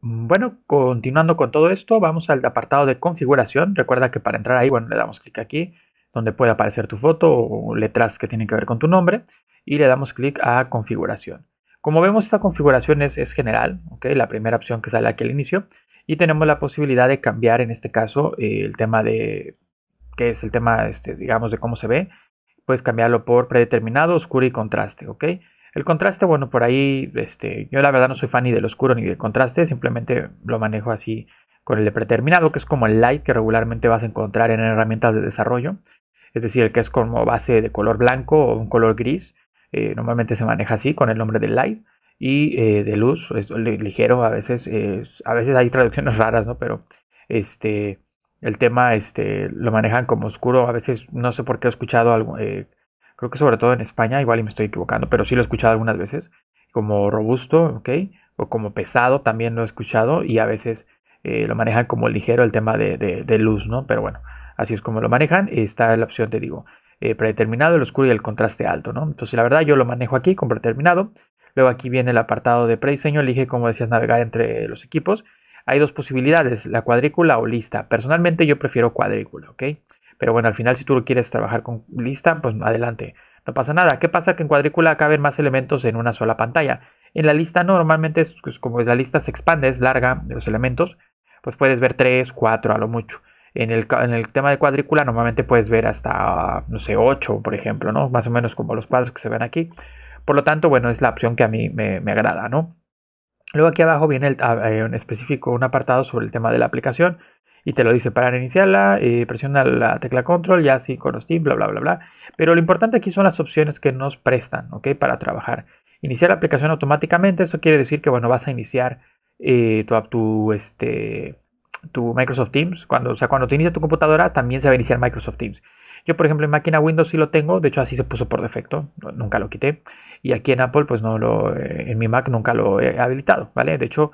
Mm, bueno, continuando con todo esto, vamos al apartado de configuración. Recuerda que para entrar ahí, bueno, le damos clic aquí, donde puede aparecer tu foto o letras que tienen que ver con tu nombre, y le damos clic a configuración. Como vemos, esta configuración es, general, ok, la primera opción que sale aquí al inicio, y tenemos la posibilidad de cambiar, en este caso, eh, el tema de, que es el tema, este, digamos, de cómo se ve. Puedes cambiarlo por predeterminado, oscuro y contraste, ¿ok? El contraste, bueno, por ahí, este, yo la verdad no soy fan ni del oscuro ni del contraste, simplemente lo manejo así con el de preterminado, que es como el light que regularmente vas a encontrar en herramientas de desarrollo, es decir, el que es como base de color blanco o un color gris, eh, normalmente se maneja así con el nombre de light y eh, de luz, pues, ligero, a veces, eh, a veces hay traducciones raras, ¿no? Pero este, el tema este, lo manejan como oscuro, a veces no sé por qué he escuchado algo, creo que sobre todo en España, igual y me estoy equivocando, pero sí lo he escuchado algunas veces, como robusto, ¿ok? O como pesado también lo he escuchado y a veces eh, lo manejan como ligero el tema de, de, luz, ¿no? Pero bueno, así es como lo manejan. Está la opción, te digo, eh, predeterminado, el oscuro y el contraste alto, ¿no? Entonces la verdad yo lo manejo aquí con predeterminado. Luego aquí viene el apartado de prediseño, elige como decías navegar entre los equipos. Hay dos posibilidades, la cuadrícula o lista. Personalmente yo prefiero cuadrícula, ¿ok? Pero bueno, al final si tú quieres trabajar con lista, pues adelante. No pasa nada. ¿Qué pasa que en cuadrícula caben más elementos en una sola pantalla? En la lista normalmente pues, como la lista se expande, es larga de los elementos, pues puedes ver tres, cuatro, a lo mucho. En el, en el, tema de cuadrícula normalmente puedes ver hasta, no sé, 8, por ejemplo, ¿no? Más o menos como los cuadros que se ven aquí. Por lo tanto, bueno, es la opción que a mí me, me agrada, ¿no? Luego aquí abajo viene el, ah, eh, en específico un apartado sobre el tema de la aplicación y te lo dice para iniciarla, eh, presiona la tecla control, ya así con los Teams, bla, bla, bla, bla. Pero lo importante aquí son las opciones que nos prestan, ¿ok? Para trabajar. Iniciar la aplicación automáticamente, eso quiere decir que, bueno, vas a iniciar eh, tu, este, tu Microsoft Teams. Cuando, o sea, cuando te inicia tu computadora, también se va a iniciar Microsoft Teams. Yo, por ejemplo, en máquina Windows sí lo tengo, de hecho así se puso por defecto, nunca lo quité. Y aquí en Apple, pues no lo, eh, en mi Mac nunca lo he habilitado, ¿vale? De hecho,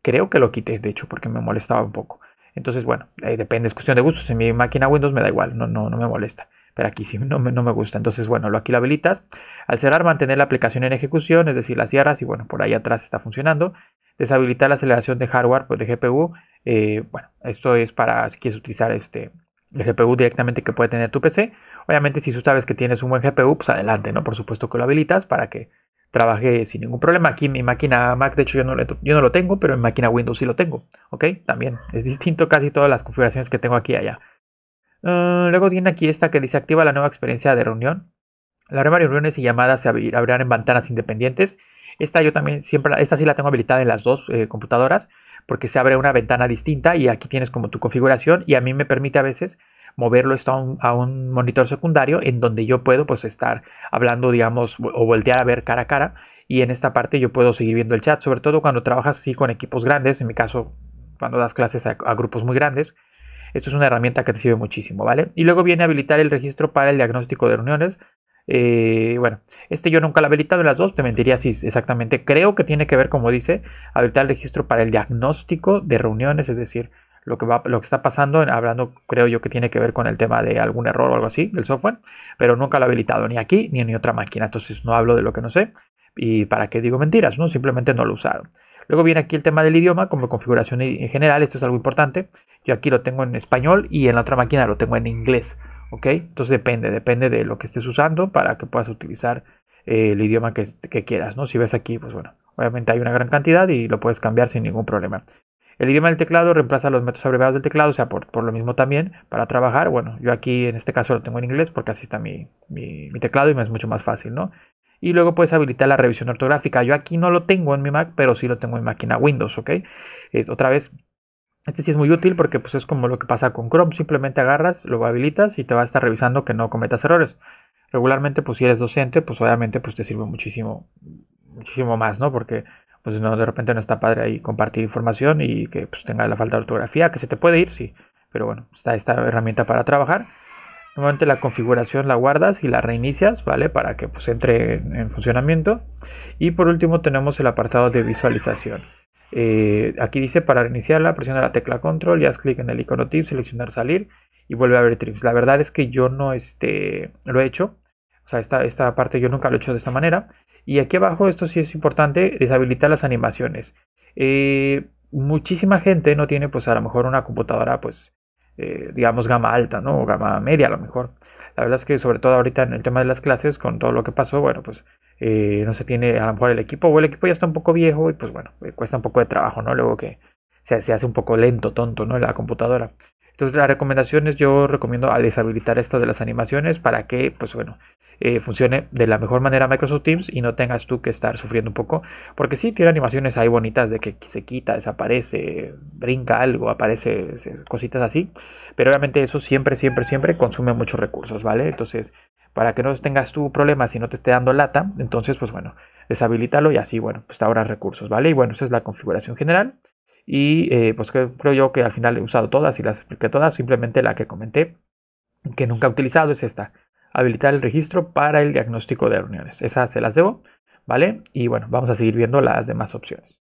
creo que lo quité, de hecho, porque me molestaba un poco. Entonces, bueno, depende, es cuestión de gustos. En mi máquina Windows me da igual, no, no, no me molesta. Pero aquí sí, no me, no me gusta. Entonces, bueno, lo aquí lo habilitas. Al cerrar, mantener la aplicación en ejecución, es decir, la cierras y bueno, por ahí atrás está funcionando. Deshabilitar la aceleración de hardware pues, de GPU. Eh, bueno, esto es para si quieres utilizar este, el GPU directamente que puede tener tu PC. Obviamente, si tú sabes que tienes un buen GPU, pues adelante, ¿no? Por supuesto que lo habilitas para que trabajé sin ningún problema. Aquí en mi máquina Mac, de hecho yo no, yo no lo tengo, pero en máquina Windows sí lo tengo. ¿Ok? También es distinto casi todas las configuraciones que tengo aquí y allá. Ah, luego tiene aquí esta que dice activa la nueva experiencia de reunión. la nuevas reuniones y llamadas se abrirán en ventanas independientes. Esta yo también siempre, esta sí la tengo habilitada en las dos eh, computadoras porque se abre una ventana distinta y aquí tienes como tu configuración y a mí me permite a veces moverlo está a un, monitor secundario en donde yo puedo pues estar hablando, digamos, o voltear a ver cara a cara y en esta parte yo puedo seguir viendo el chat, sobre todo cuando trabajas así con equipos grandes, en mi caso cuando das clases a, grupos muy grandes, esto es una herramienta que te sirve muchísimo, ¿vale? Y luego viene habilitar el registro para el diagnóstico de reuniones. Eh, bueno, este yo nunca lo he habilitado en las dos, te mentiría si exactamente. Creo que tiene que ver, como dice, habilitar el registro para el diagnóstico de reuniones, es decir, lo que, está pasando, hablando creo yo que tiene que ver con el tema de algún error o algo así del software, pero nunca lo he habilitado ni aquí ni en otra máquina, entonces no hablo de lo que no sé y para qué digo mentiras, ¿no? simplemente no lo usaron. Luego viene aquí el tema del idioma como configuración en general, esto es algo importante, yo aquí lo tengo en español y en la otra máquina lo tengo en inglés, ¿ok? Entonces depende, depende de lo que estés usando para que puedas utilizar eh, el idioma que, que quieras, ¿no? Si ves aquí, pues bueno, obviamente hay una gran cantidad y lo puedes cambiar sin ningún problema. El idioma del teclado reemplaza los métodos abreviados del teclado, o sea, por, lo mismo también, para trabajar. Bueno, yo aquí en este caso lo tengo en inglés porque así está mi, mi, teclado y me es mucho más fácil, ¿no? Y luego puedes habilitar la revisión ortográfica. Yo aquí no lo tengo en mi Mac, pero sí lo tengo en mi máquina Windows, ¿ok? Eh, otra vez, este sí es muy útil porque pues es como lo que pasa con Chrome. Simplemente agarras, lo habilitas y te va a estar revisando que no cometas errores. Regularmente, pues si eres docente, pues obviamente pues te sirve muchísimo, muchísimo más, ¿no? Porque pues no, de repente no está padre ahí compartir información y que pues, tenga la falta de ortografía, que se te puede ir, sí, pero bueno, está esta herramienta para trabajar. Normalmente la configuración la guardas y la reinicias, ¿vale? Para que pues entre en, funcionamiento. Y por último tenemos el apartado de visualización. Eh, aquí dice para reiniciarla, presiona la tecla control y haz clic en el icono tips, seleccionar salir y vuelve a ver trips. La verdad es que yo no este, lo he hecho. O sea, esta, esta parte yo nunca lo he hecho de esta manera. Y aquí abajo, esto sí es importante, deshabilitar las animaciones. Eh, muchísima gente no tiene, pues a lo mejor una computadora, pues, eh, digamos, gama alta, ¿no? O gama media a lo mejor. La verdad es que sobre todo ahorita en el tema de las clases, con todo lo que pasó, bueno, pues eh, no se tiene a lo mejor el equipo o el equipo ya está un poco viejo y pues bueno, cuesta un poco de trabajo, ¿no? Luego que se, se hace un poco lento, tonto, ¿no? La computadora. Entonces las recomendaciones yo recomiendo a deshabilitar esto de las animaciones para que, pues bueno, eh, funcione de la mejor manera Microsoft Teams y no tengas tú que estar sufriendo un poco. Porque sí, tiene animaciones ahí bonitas de que se quita, desaparece, brinca algo, aparece cositas así. Pero obviamente eso siempre, siempre, siempre consume muchos recursos, ¿vale? Entonces, para que no tengas tú problemas y no te esté dando lata, entonces, pues bueno, deshabilítalo y así, bueno, pues te ahorras recursos, ¿vale? Y bueno, esa es la configuración general. Y eh, pues creo, yo que al final he usado todas y las expliqué todas. Simplemente la que comenté que nunca he utilizado es esta. Habilitar el registro para el diagnóstico de reuniones. Esas se las debo, ¿vale? Y bueno, vamos a seguir viendo las demás opciones.